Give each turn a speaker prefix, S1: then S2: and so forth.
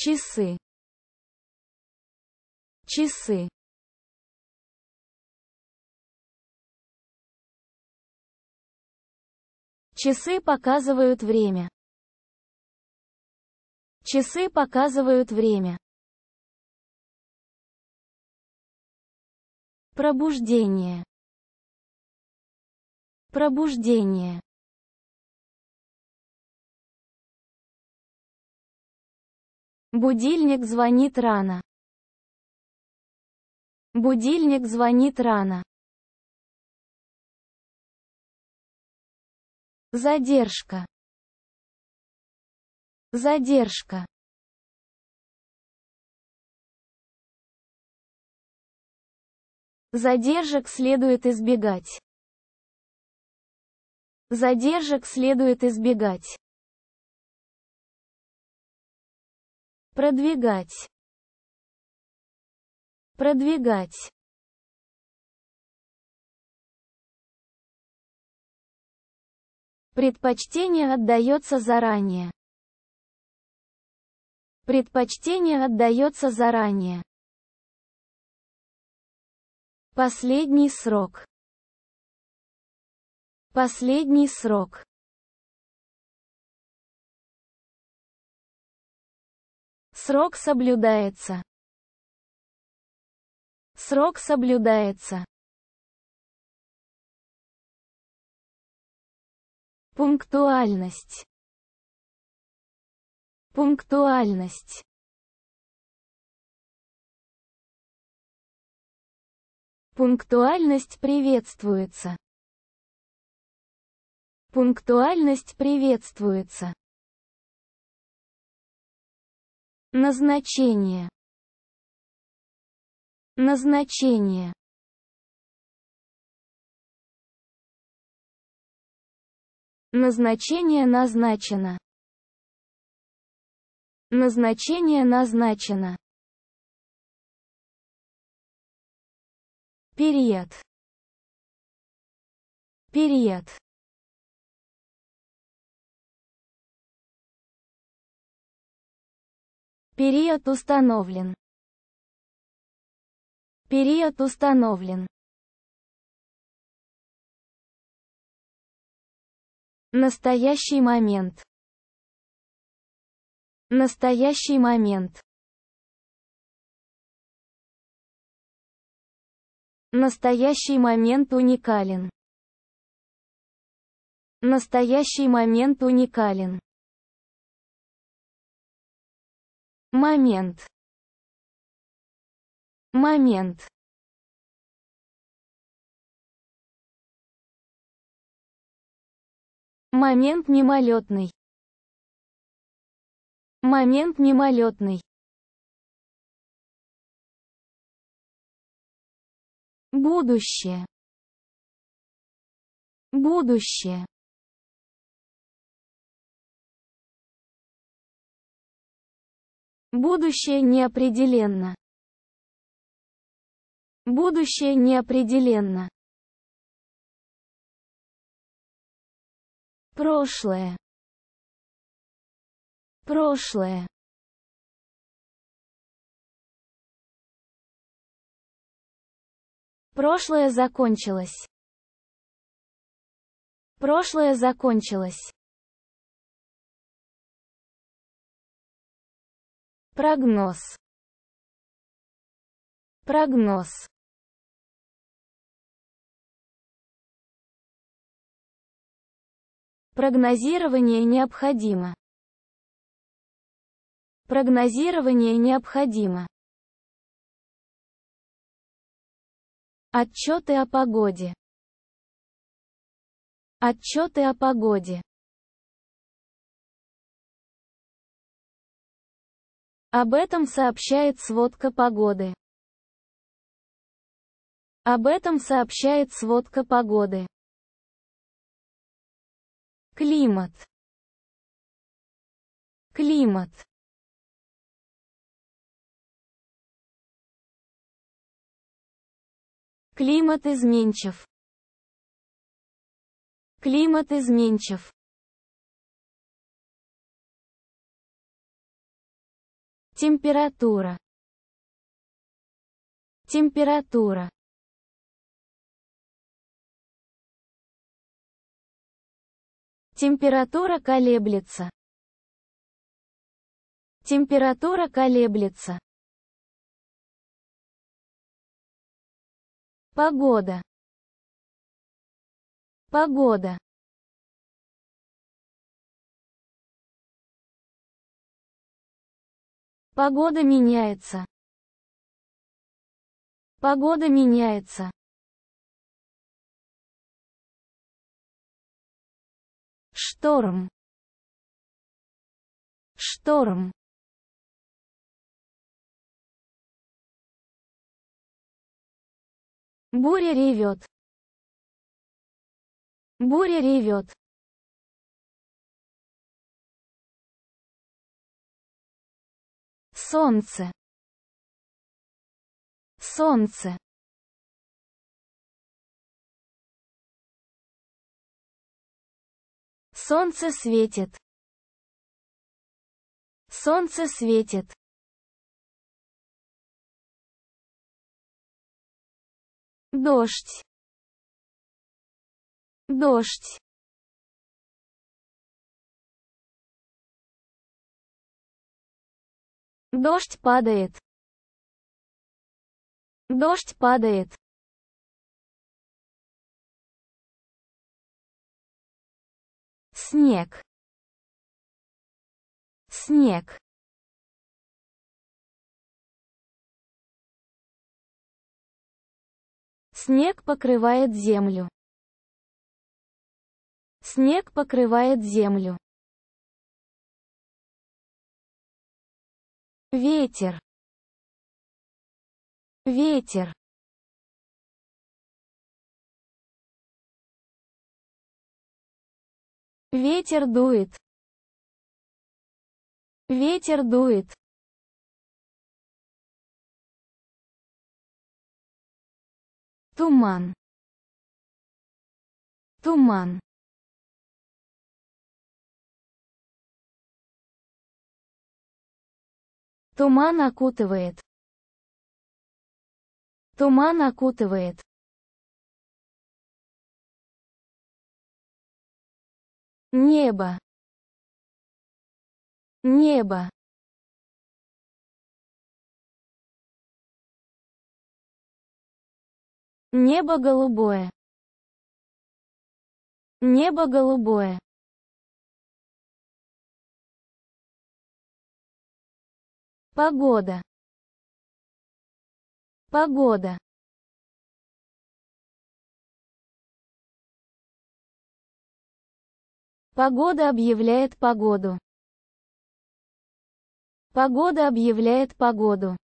S1: часы часы часы показывают время часы показывают время пробуждение пробуждение Будильник звонит рано. Будильник звонит рано. Задержка. Задержка. Задержек следует избегать. Задержек следует избегать. продвигать продвигать Предпочтение отдается заранее. Предпочтение отдается заранее. Последний срок. Последний срок. Срок соблюдается. Срок соблюдается. Пунктуальность. Пунктуальность. Пунктуальность приветствуется. Пунктуальность приветствуется. Назначение. Назначение. Назначение назначено. Назначение назначено. Период. Период. Период установлен. Период установлен. Настоящий момент. Настоящий момент. Настоящий момент уникален. Настоящий момент уникален. момент момент момент мимолетный момент мимолетный будущее будущее Будущее неопределенно. Будущее неопределенно. Прошлое. Прошлое. Прошлое закончилось. Прошлое закончилось. Прогноз. Прогноз. Прогнозирование необходимо. Прогнозирование необходимо. Отчеты о погоде. Отчеты о погоде. Об этом сообщает сводка погоды. Об этом сообщает сводка погоды. Климат. Климат. Климат изменчив. Климат изменчив. Температура. Температура. Температура колеблется. Температура колеблется. Погода. Погода. Погода меняется. Погода меняется. Шторм. Шторм. Буря ревет. Буря ревет. Солнце. Солнце. Солнце светит. Солнце светит. Дождь. Дождь. Дождь падает. Дождь падает. Снег. Снег. Снег покрывает землю. Снег покрывает землю. ветер ветер ветер дует ветер дует туман туман Туман окутывает. Туман окутывает. Небо. Небо. Небо голубое. Небо голубое. Погода. Погода. Погода объявляет погоду. Погода объявляет погоду.